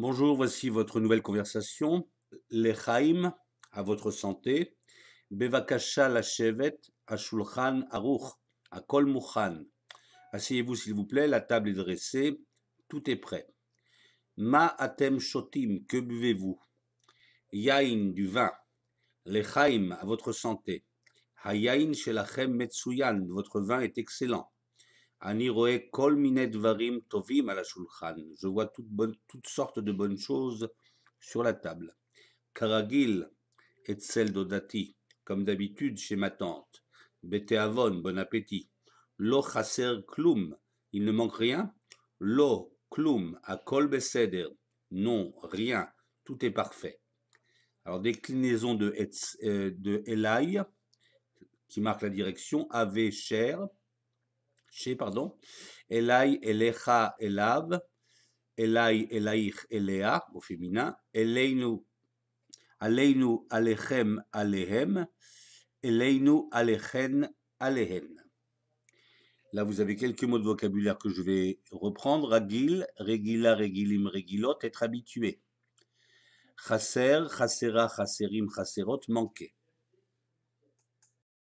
Bonjour, voici votre nouvelle conversation. Lechaim, à votre santé. Bevakasha la shevet, shulchan aruch, à Asseyez-vous s'il vous plaît, la table est dressée, tout est prêt. Ma atem shotim, que buvez-vous Yain, du vin. Lechaim, à votre santé. Hayain shelachem metsuyan, votre vin est excellent. Je vois toutes, toutes sortes de bonnes choses sur la table. Karagil et celle d'Odati, comme d'habitude chez ma tante. Beteavon, bon appétit. Lo klum, il ne manque rien. Lo klum, a beseder, non, rien, tout est parfait. Alors, déclinaison de, de Elai, qui marque la direction, Ave cher, touché, pardon. Elai, Elecha, Elav. Elai, Elaich, Elea, au féminin. Eleinu, Aleinu, Alechem, Alehem. Eleinu, Alechen, Alehen. Là, vous avez quelques mots de vocabulaire que je vais reprendre. Ragil, Regila, Regilim, Regilot, être habitué. Chasser, Chassera, Chasserim, Chasserot, manquer.